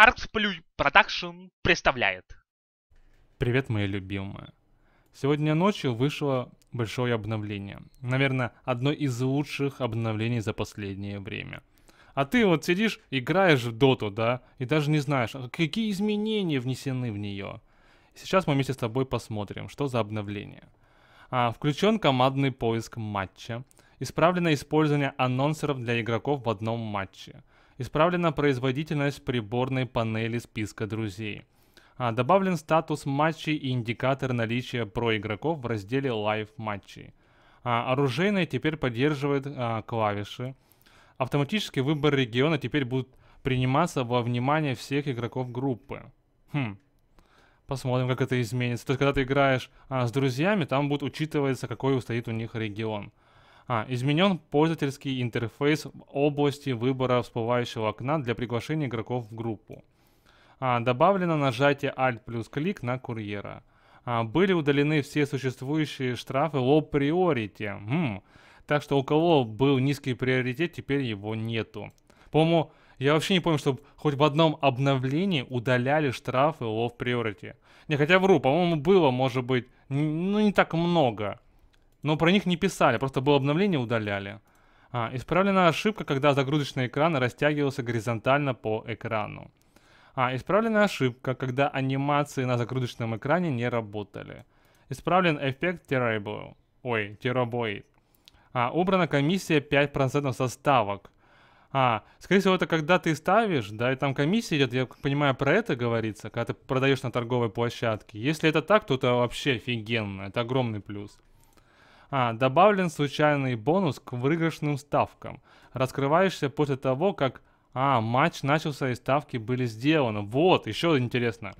Artplay Production представляет. Привет, мои любимые. Сегодня ночью вышло большое обновление. Наверное, одно из лучших обновлений за последнее время. А ты вот сидишь, играешь в доту, да, и даже не знаешь, а какие изменения внесены в нее. Сейчас мы вместе с тобой посмотрим, что за обновление. А, включен командный поиск матча. Исправлено использование анонсеров для игроков в одном матче. Исправлена производительность приборной панели списка друзей. А, добавлен статус матчей и индикатор наличия проигроков в разделе Live матчей. А, оружейная теперь поддерживает а, клавиши. Автоматический выбор региона теперь будет приниматься во внимание всех игроков группы. Хм. Посмотрим, как это изменится. То есть, когда ты играешь а, с друзьями, там будет учитываться, какой устоит у них регион. А, изменен пользовательский интерфейс в области выбора всплывающего окна для приглашения игроков в группу. А, добавлено нажатие Alt плюс клик на курьера. А, были удалены все существующие штрафы Low Priority. М-м. Так что у кого был низкий приоритет, теперь его нету. По-моему, я вообще не помню, чтобы хоть в одном обновлении удаляли штрафы Low Priority. Не, хотя вру, по-моему, было, может быть, ну не так много. Но про них не писали, просто было обновление, удаляли. А, исправлена ошибка, когда загрузочный экран растягивался горизонтально по экрану. А, исправлена ошибка, когда анимации на загрузочном экране не работали. Исправлен эффект Terrible. Ой, Terrible. А, убрана комиссия 5% со ставок. А, скорее всего, это когда ты ставишь, да, и там комиссия идет, я понимаю, про это говорится, когда ты продаешь на торговой площадке. Если это так, то это вообще офигенно, это огромный плюс. А, добавлен случайный бонус к выигрышным ставкам. Раскрываешься после того, как... А, матч начался и ставки были сделаны. Вот, еще интересно.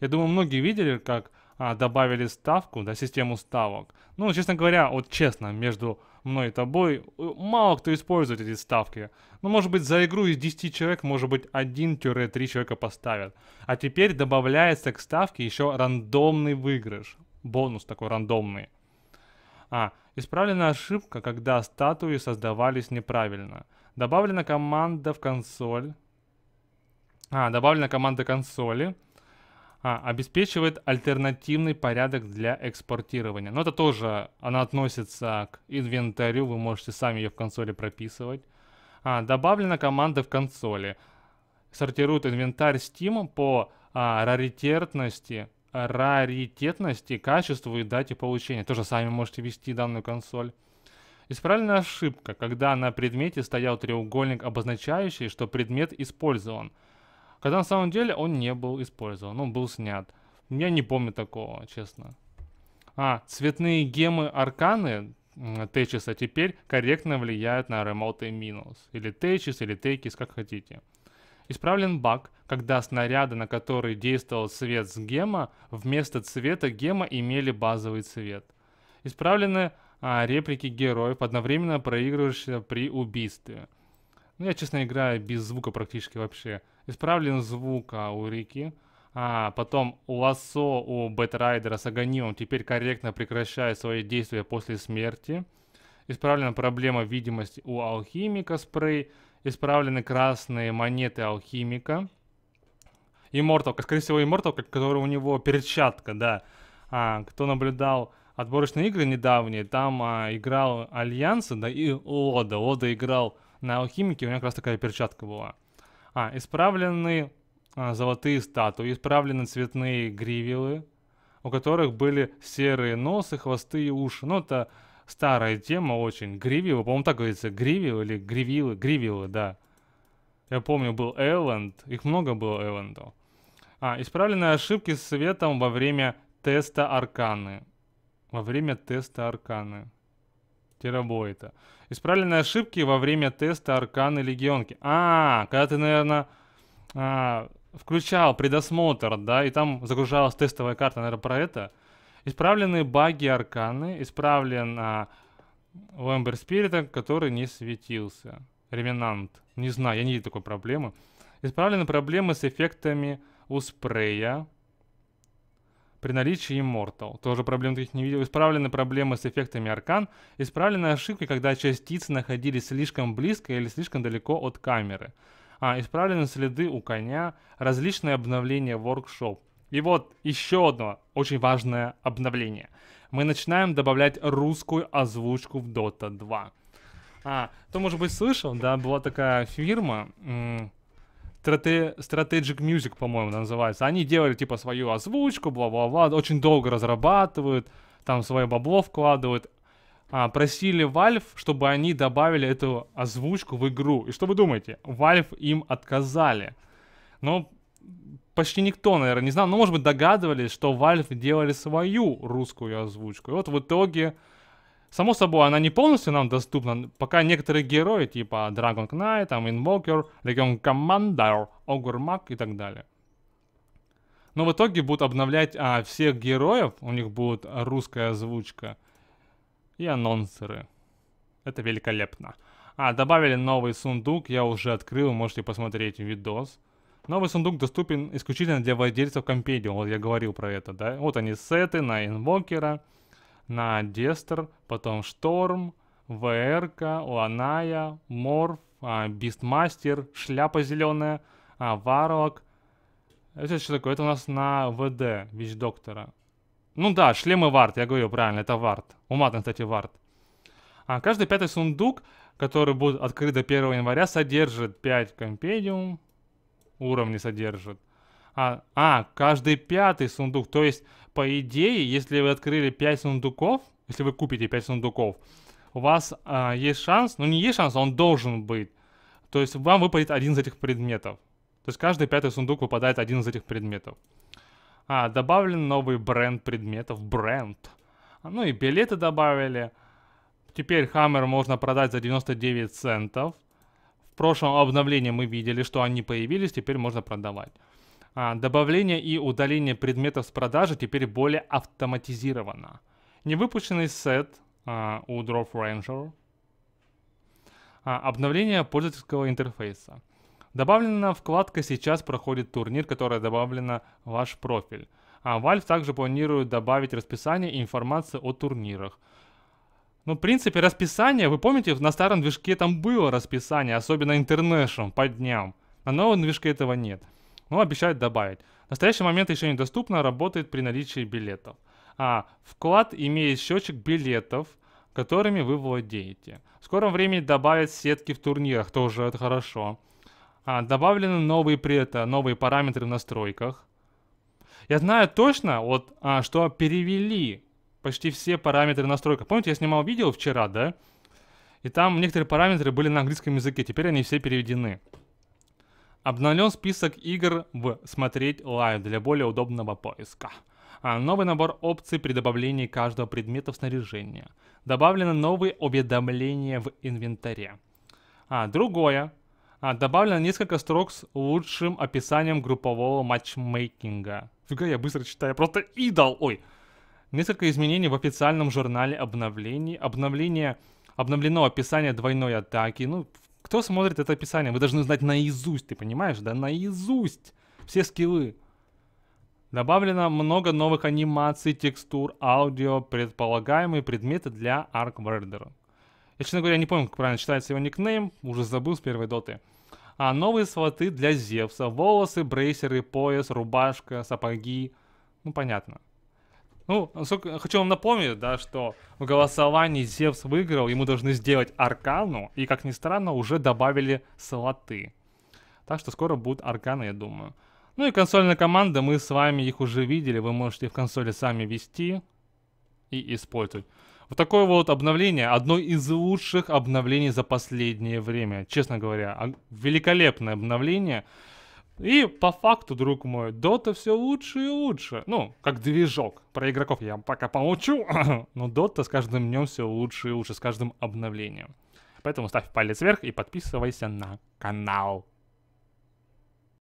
Я думаю, многие видели, как а, добавили ставку, да, систему ставок. Ну, честно говоря, вот честно, между мной и тобой, э, мало кто использует эти ставки. Ну, может быть, за игру из 10 человек, может быть, 1-3 человека поставят. А теперь добавляется к ставке еще рандомный выигрыш. Бонус такой рандомный. А. Исправлена ошибка, когда статуи создавались неправильно. Добавлена команда в консоль. А, добавлена команда консоли. А, обеспечивает альтернативный порядок для экспортирования. Но это тоже, она относится к инвентарю, вы можете сами ее в консоли прописывать. А, добавлена команда в консоли. Сортирует инвентарь Steam по а, раритетности раритетности, качеству и дате получения. Тоже сами можете вести данную консоль. Исправлена ошибка, когда на предмете стоял треугольник, обозначающий, что предмет использован. Когда на самом деле он не был использован, он был снят. Я не помню такого, честно. А, цветные гемы арканы Течиса теперь корректно влияют на ремоты минус. Или Течис, или Текис, как хотите. Исправлен баг – когда снаряды, на которые действовал цвет с гема, вместо цвета гема имели базовый цвет. Исправлены а, реплики героев, одновременно проигрывающие при убийстве. Ну, я, честно, играю без звука практически вообще. Исправлен звук а, у Рики. А, потом у Лассо, у Бэтрайдера с Аганимом теперь корректно прекращает свои действия после смерти. Исправлена проблема видимости у Алхимика спрей. Исправлены красные монеты Алхимика. Immortal, скорее всего, Immortal, который у него перчатка, да. А, кто наблюдал отборочные игры недавние, там а, играл Альянса, да, и Лода. Лода играл на Алхимике, у него как раз такая перчатка была. А, исправлены а, золотые статуи, исправлены цветные гривилы, у которых были серые носы, хвосты и уши. Ну, это старая тема очень. Гривилы, по-моему, так говорится, гривил или гривилы, гривилы, да. Я помню, был Эйланд, их много было Эйландов. А, исправлены ошибки с светом во время теста арканы. Во время теста арканы. Терабойта. Исправлены ошибки во время теста арканы легионки. А, когда ты, наверное, а, включал предосмотр, да, и там загружалась тестовая карта, наверное, про это. Исправлены баги арканы. Исправлен а, Лэмбер Спирита, который не светился. Реминант. Не знаю, я не вижу такой проблемы. Исправлены проблемы с эффектами у спрея при наличии Immortal. Тоже проблем таких не видел. Исправлены проблемы с эффектами аркан. Исправлены ошибки, когда частицы находились слишком близко или слишком далеко от камеры. А, исправлены следы у коня, различные обновления воркшоп. И вот еще одно очень важное обновление. Мы начинаем добавлять русскую озвучку в Dota 2. А, кто, может быть, слышал, да, была такая фирма, Strategic Music, по-моему, называется. Они делали, типа, свою озвучку, бла-бла-бла, очень долго разрабатывают, там свое бабло вкладывают. А, просили Valve, чтобы они добавили эту озвучку в игру. И что вы думаете? Valve им отказали. Но ну, почти никто, наверное, не знал, но, ну, может быть, догадывались, что Valve делали свою русскую озвучку. И вот в итоге Само собой, она не полностью нам доступна, пока некоторые герои, типа Dragon Knight, там, Invoker, Legion Commander, Ogre Mag и так далее. Но в итоге будут обновлять а, всех героев, у них будет русская озвучка и анонсеры. Это великолепно. А, добавили новый сундук, я уже открыл, можете посмотреть видос. Новый сундук доступен исключительно для владельцев Компедиум, вот я говорил про это, да? Вот они, сеты на инвокера, на Дестер, потом Шторм, ВРК, Ланая, Морф, а, Бистмастер, Шляпа Зеленая, а, Варлок. Это что такое? Это у нас на ВД, Вич Доктора. Ну да, шлемы Варт. я говорю правильно, это Варт. вард. Уматно, кстати, Варт. А каждый пятый сундук, который будет открыт до 1 января, содержит 5 компедиум. Уровни содержит. А, а, каждый пятый сундук, то есть по идее, если вы открыли 5 сундуков, если вы купите 5 сундуков, у вас э, есть шанс, ну не есть шанс, он должен быть. То есть вам выпадет один из этих предметов. То есть каждый пятый сундук выпадает один из этих предметов. А, добавлен новый бренд предметов, бренд. Ну и билеты добавили. Теперь Хаммер можно продать за 99 центов. В прошлом обновлении мы видели, что они появились, теперь можно продавать. А, добавление и удаление предметов с продажи теперь более автоматизировано. Невыпущенный сет а, у Drop Ranger. А, обновление пользовательского интерфейса. Добавлена вкладка «Сейчас проходит турнир», которая добавлена в ваш профиль. А Valve также планирует добавить расписание и информацию о турнирах. Ну, в принципе, расписание, вы помните, на старом движке там было расписание, особенно International, по дням. На новом движке этого нет но обещают добавить. В настоящий момент еще недоступно, работает при наличии билетов. А, вклад имеет счетчик билетов, которыми вы владеете. В скором времени добавят сетки в турнирах, тоже это хорошо. А, добавлены новые, при это, новые параметры в настройках. Я знаю точно, вот, а, что перевели почти все параметры настройка. Помните, я снимал видео вчера, да? И там некоторые параметры были на английском языке, теперь они все переведены. Обновлен список игр в «Смотреть лайв» для более удобного поиска. А, новый набор опций при добавлении каждого предмета в снаряжение. Добавлены новые уведомления в инвентаре. А, другое. А, добавлено несколько строк с лучшим описанием группового матчмейкинга. Фига, я быстро читаю, просто идол, ой. Несколько изменений в официальном журнале обновлений. Обновление, обновлено описание двойной атаки, ну, кто смотрит это описание? Вы должны знать наизусть, ты понимаешь? Да наизусть! Все скиллы. Добавлено много новых анимаций, текстур, аудио, предполагаемые предметы для Арквардера. Я, честно говоря, не помню, как правильно читается его никнейм, уже забыл с первой доты. А новые слоты для Зевса, волосы, брейсеры, пояс, рубашка, сапоги. Ну, понятно. Ну, насколько, хочу вам напомнить, да, что в голосовании Зевс выиграл, ему должны сделать аркану, и, как ни странно, уже добавили слоты. Так что скоро будут арканы, я думаю. Ну и консольная команда, мы с вами их уже видели, вы можете в консоли сами вести и использовать. Вот такое вот обновление, одно из лучших обновлений за последнее время. Честно говоря, а, великолепное обновление. И по факту, друг мой, Dota все лучше и лучше. Ну, как движок. Про игроков я пока помолчу, но Dota с каждым днем все лучше и лучше, с каждым обновлением. Поэтому ставь палец вверх и подписывайся на канал.